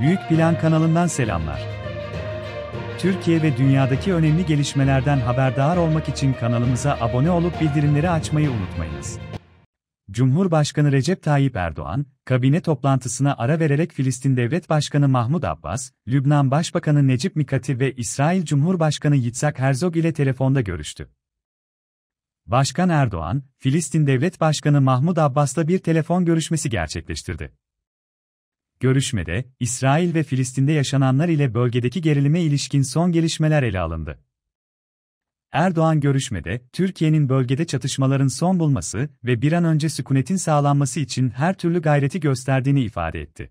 Büyük Plan kanalından selamlar. Türkiye ve dünyadaki önemli gelişmelerden haberdar olmak için kanalımıza abone olup bildirimleri açmayı unutmayınız. Cumhurbaşkanı Recep Tayyip Erdoğan, kabine toplantısına ara vererek Filistin Devlet Başkanı Mahmud Abbas, Lübnan Başbakanı Necip Mikati ve İsrail Cumhurbaşkanı Yitzhak Herzog ile telefonda görüştü. Başkan Erdoğan, Filistin Devlet Başkanı Mahmud Abbas'la bir telefon görüşmesi gerçekleştirdi. Görüşmede, İsrail ve Filistin'de yaşananlar ile bölgedeki gerilime ilişkin son gelişmeler ele alındı. Erdoğan görüşmede, Türkiye'nin bölgede çatışmaların son bulması ve bir an önce sükunetin sağlanması için her türlü gayreti gösterdiğini ifade etti.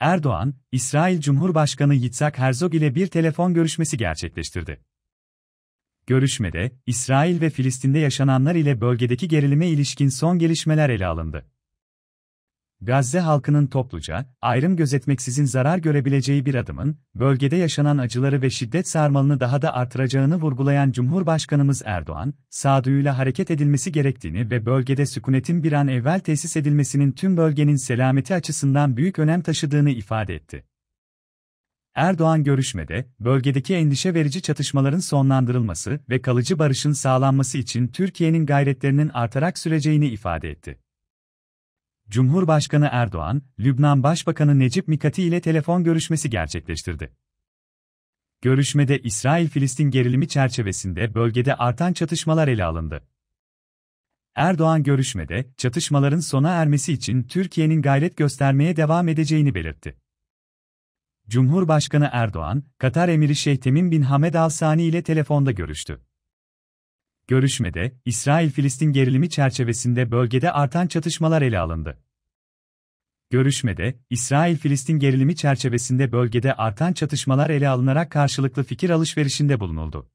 Erdoğan, İsrail Cumhurbaşkanı Yitzhak Herzog ile bir telefon görüşmesi gerçekleştirdi. Görüşmede, İsrail ve Filistin'de yaşananlar ile bölgedeki gerilime ilişkin son gelişmeler ele alındı. Gazze halkının topluca, ayrım gözetmeksizin zarar görebileceği bir adımın, bölgede yaşanan acıları ve şiddet sarmalını daha da artıracağını vurgulayan Cumhurbaşkanımız Erdoğan, sağduyuyla hareket edilmesi gerektiğini ve bölgede sükunetin bir an evvel tesis edilmesinin tüm bölgenin selameti açısından büyük önem taşıdığını ifade etti. Erdoğan görüşmede, bölgedeki endişe verici çatışmaların sonlandırılması ve kalıcı barışın sağlanması için Türkiye'nin gayretlerinin artarak süreceğini ifade etti. Cumhurbaşkanı Erdoğan, Lübnan Başbakanı Necip Mikati ile telefon görüşmesi gerçekleştirdi. Görüşmede İsrail-Filistin gerilimi çerçevesinde bölgede artan çatışmalar ele alındı. Erdoğan görüşmede çatışmaların sona ermesi için Türkiye'nin gayret göstermeye devam edeceğini belirtti. Cumhurbaşkanı Erdoğan, Katar Emiri Şeyh Temim bin Hamed Al Sani ile telefonda görüştü. Görüşmede, İsrail-Filistin gerilimi çerçevesinde bölgede artan çatışmalar ele alındı. Görüşmede, İsrail-Filistin gerilimi çerçevesinde bölgede artan çatışmalar ele alınarak karşılıklı fikir alışverişinde bulunuldu.